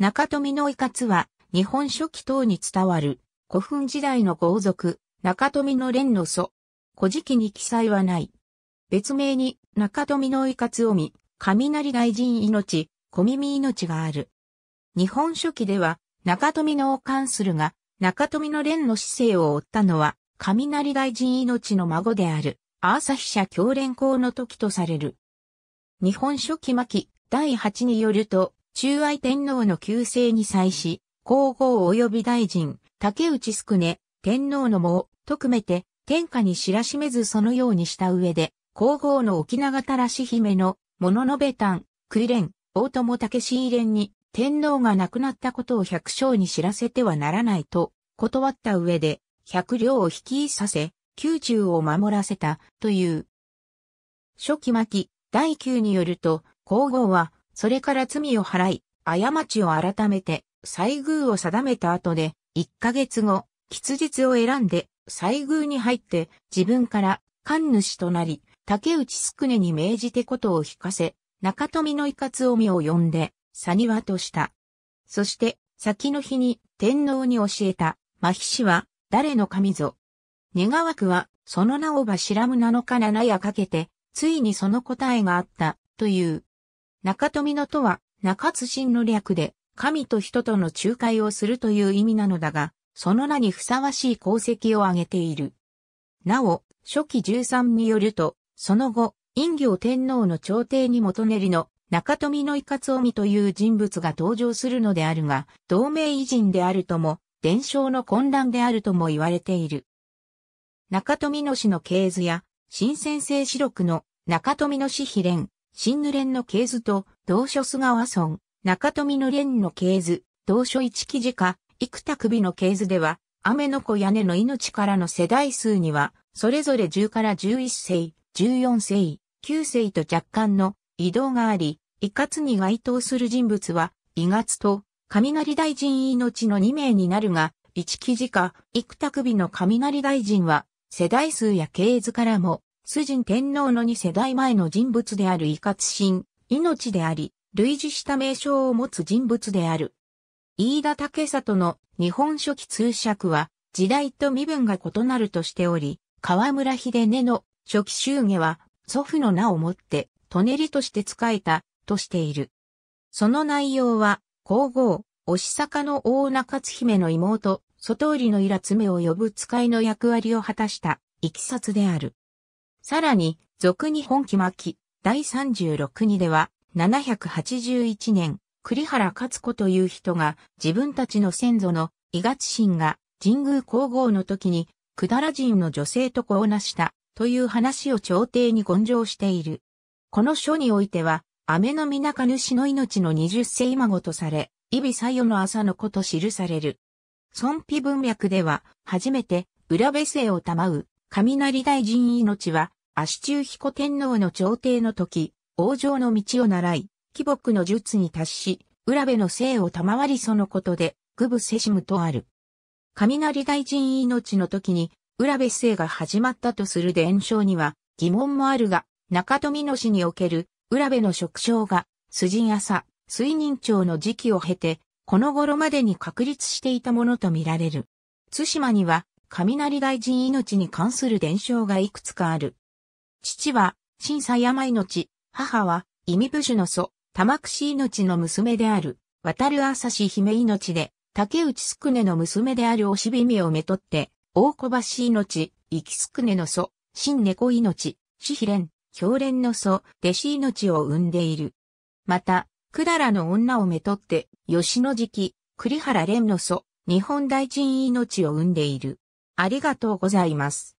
中富の遺活は、日本書紀等に伝わる、古墳時代の豪族、中富の連の祖。古事記に記載はない。別名に、中富の遺活を見、雷大臣命、小耳命がある。日本書紀では、中富の関するが、中富の連の姿勢を追ったのは、雷大臣命の孫である、アーサヒ社教連校の時とされる。日本書紀巻第8によると、中愛天皇の旧姓に際し、皇后及び大臣、竹内宿ね、天皇のもを、と組めて、天下に知らしめずそのようにした上で、皇后の沖縄たらし姫の、もののべたん、くれん、大友武氏連に、天皇が亡くなったことを百姓に知らせてはならないと、断った上で、百両を引きさせ、宮中を守らせた、という。初期末期、第9によると、皇后は、それから罪を払い、過ちを改めて、再宮を定めた後で、1ヶ月後、吉日を選んで、再宮に入って、自分から、官主となり、竹内宿ねに命じてことを引かせ、中富のいかつおみを呼んで、サニワとした。そして、先の日に、天皇に教えた、麻痺師は、誰の神ぞ。願わくは、その名をばしらむなのか七やかけて、ついにその答えがあった、という。中富のとは、中津神の略で、神と人との仲介をするという意味なのだが、その名にふさわしい功績を挙げている。なお、初期13によると、その後、陰行天皇の朝廷に元練りの中富のいかつおみという人物が登場するのであるが、同盟偉人であるとも、伝承の混乱であるとも言われている。中富の氏の系図や、新先生史録の中富の氏秘伝、新ぬれんの系図と、同書菅川村、中富ぬれんの系図、同書一記事か、幾多首の系図では、雨の子屋根の命からの世代数には、それぞれ10から11世、14世、9世と若干の移動があり、いかつに該当する人物は、い月と、雷大臣命の2名になるが、一記事か、幾多首の雷大臣は、世代数や系図からも、崇神天皇の二世代前の人物である遺活神、命であり、類似した名称を持つ人物である。飯田武里の日本書紀通釈は、時代と身分が異なるとしており、河村秀根の初期祝家は、祖父の名をもって、ねりとして仕えた、としている。その内容は、皇后、押坂の大中津姫の妹、外織のイラ爪を呼ぶ使いの役割を果たした、いきさつである。さらに、俗に本気巻き、第36にでは、781年、栗原勝子という人が、自分たちの先祖の、伊賀神が、神宮皇后の時に、くだら人の女性と子を成した、という話を朝廷に根上している。この書においては、雨の皆か主の命の二十世孫とされ、伊比左与の朝の子と記される。孫妃文脈では、初めて、浦部姓を賜う、雷大臣命は、足中彦天皇の朝廷の時、王城の道を習い、貴木の術に達し、浦部の姓を賜りそのことで、愚部せしむとある。雷大臣命の時に、浦部姓が始まったとする伝承には、疑問もあるが、中富野氏における、浦部の職称が、筋朝、水人長の時期を経て、この頃までに確立していたものとみられる。津島には、雷大臣命に関する伝承がいくつかある。父は、審査山命、母は、意味部首の祖、玉串命の娘である、渡る朝し姫命で、竹内宿ねの娘であるおしびみをめとって、大小橋命、生きすくねの祖、新猫命、死秘連、狂連の祖、弟子命を生んでいる。また、くだらの女をめとって、吉野時期、栗原蓮の祖、日本大臣命を生んでいる。ありがとうございます。